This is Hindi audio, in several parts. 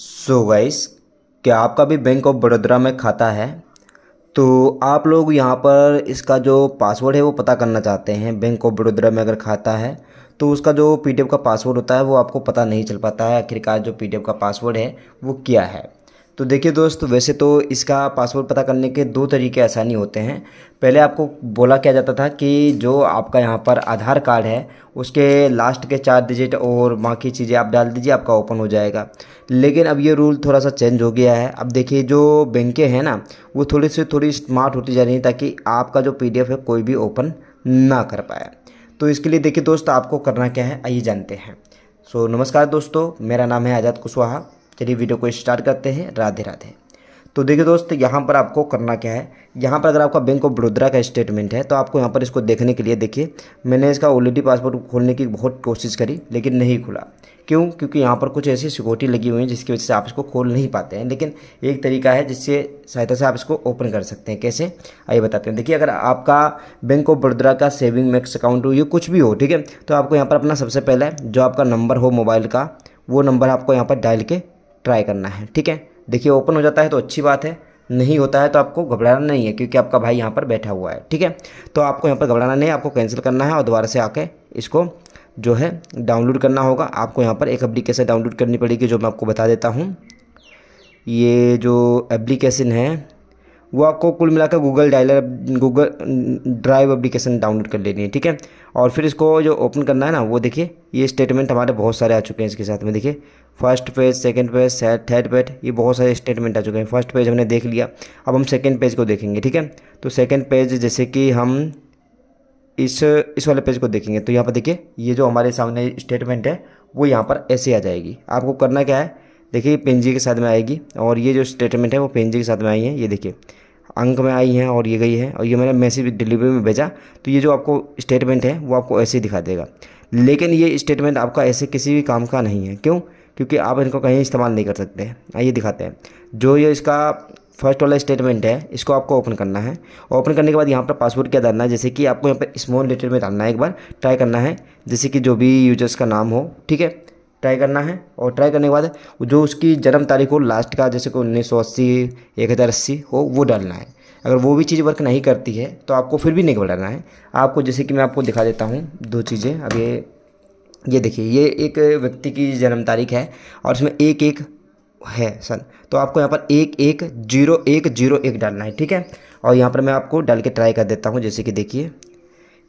सो so गाइस क्या आपका भी बैंक ऑफ बड़ोदरा में खाता है तो आप लोग यहाँ पर इसका जो पासवर्ड है वो पता करना चाहते हैं बैंक ऑफ बड़ोदरा में अगर खाता है तो उसका जो पी का पासवर्ड होता है वो आपको पता नहीं चल पाता है आखिरकार जो पी का पासवर्ड है वो क्या है तो देखिए दोस्त वैसे तो इसका पासवर्ड पता करने के दो तरीके आसानी होते हैं पहले आपको बोला क्या जाता था कि जो आपका यहाँ पर आधार कार्ड है उसके लास्ट के चार डिजिट और बाकी चीज़ें आप डाल दीजिए आपका ओपन हो जाएगा लेकिन अब ये रूल थोड़ा सा चेंज हो गया है अब देखिए जो बैंकें हैं ना वो थोड़ी से थोड़ी स्मार्ट होती जा रही हैं ताकि आपका जो पी है कोई भी ओपन ना कर पाए तो इसके लिए देखिए दोस्त आपको करना क्या है आइए जानते हैं सो नमस्कार दोस्तों मेरा नाम है आज़ाद कुशवाहा चलिए वीडियो को स्टार्ट करते हैं राधे राधे तो देखिए दोस्त यहाँ पर आपको करना क्या है यहाँ पर अगर आपका बैंक ऑफ बड़ोदरा का स्टेटमेंट है तो आपको यहाँ पर इसको देखने के लिए देखिए मैंने इसका ऑलरेडी पासपोर्ट खोलने की बहुत कोशिश करी लेकिन नहीं खुला क्यों क्योंकि यहाँ पर कुछ ऐसी सिक्योरिटी लगी हुई है जिसकी वजह से आप इसको खोल नहीं पाते हैं लेकिन एक तरीका है जिससे सहायता से आप इसको ओपन कर सकते हैं कैसे आइए बताते हैं देखिए अगर आपका बैंक ऑफ बड़ोदरा का सेविंग मैक्स अकाउंट हो ये कुछ भी हो ठीक है तो आपको यहाँ पर अपना सबसे पहले जो आपका नंबर हो मोबाइल का वो नंबर आपको यहाँ पर डायल के ट्राई करना है ठीक है देखिए ओपन हो जाता है तो अच्छी बात है नहीं होता है तो आपको घबराना नहीं है क्योंकि आपका भाई यहाँ पर बैठा हुआ है ठीक है तो आपको यहाँ पर घबराना नहीं है आपको कैंसिल करना है और दोबारा से आके इसको जो है डाउनलोड करना होगा आपको यहाँ पर एक एप्लीकेशन डाउनलोड करनी पड़ेगी जो मैं आपको बता देता हूँ ये जो एप्लीकेशन है वो आपको कुल मिलाकर Google dialer Google drive application download कर लेनी है ठीक है और फिर इसको जो ओपन करना है ना वो देखिए ये स्टेटमेंट हमारे बहुत सारे आ चुके हैं इसके साथ में देखिए first page second page third page ये बहुत सारे स्टेटमेंट आ चुके हैं फर्स्ट पेज हमने देख लिया अब हम सेकेंड पेज को देखेंगे ठीक है तो सेकेंड पेज जैसे कि हम इस इस वाले पेज को देखेंगे तो यहाँ पर देखिए ये जो हमारे सामने स्टेटमेंट है वो यहाँ पर ऐसे आ जाएगी आपको करना क्या है देखिए पेंजी के साथ में आएगी और ये जो स्टेटमेंट है वो पेंजी के साथ में आई है ये देखिए अंक में आई है और ये गई है और ये मैंने मैसेज डिलीवरी में भेजा तो ये जो आपको स्टेटमेंट है वो आपको ऐसे दिखा देगा लेकिन ये स्टेटमेंट आपका ऐसे किसी भी काम का नहीं है क्यों क्योंकि आप इनको कहीं इस्तेमाल नहीं कर सकते हैं आइए दिखाते हैं जो ये इसका फर्स्ट वाला स्टेटमेंट है इसको आपको ओपन करना है ओपन करने के बाद यहाँ पर पासवर्ड क्या डालना है जैसे कि आपको यहाँ पर स्मॉल लेटर में डालना है एक बार ट्राई करना है जैसे कि जो भी यूजर्स का नाम हो ठीक है ट्राई करना है और ट्राई करने के बाद जो उसकी जन्म तारीख हो लास्ट का जैसे कोई उन्नीस सौ अस्सी एक हज़ार अस्सी हो वो डालना है अगर वो भी चीज़ वर्क नहीं करती है तो आपको फिर भी नहीं बढ़ाना है आपको जैसे कि मैं आपको दिखा देता हूँ दो चीज़ें अब ये ये देखिए ये एक व्यक्ति की जन्म तारीख है और इसमें एक एक है सन तो आपको यहाँ पर एक एक जीरो एक जीरो एक डालना है ठीक है और यहाँ पर मैं आपको डाल के ट्राई कर देता हूँ जैसे कि देखिए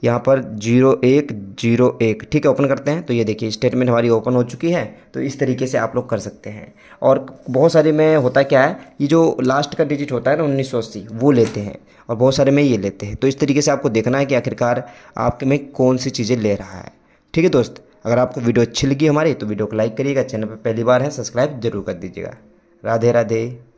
यहाँ पर जीरो एक जीरो एक ठीक है ओपन करते हैं तो ये देखिए स्टेटमेंट हमारी ओपन हो चुकी है तो इस तरीके से आप लोग कर सकते हैं और बहुत सारे में होता क्या है ये जो लास्ट का डिजिट होता है ना उन्नीस सौ वो लेते हैं और बहुत सारे में ये लेते हैं तो इस तरीके से आपको देखना है कि आखिरकार आप में कौन सी चीज़ें ले रहा है ठीक है दोस्त अगर आपको वीडियो अच्छी लगी हमारी तो वीडियो को लाइक करिएगा चैनल पर पहली बार है सब्सक्राइब जरूर कर दीजिएगा राधे राधे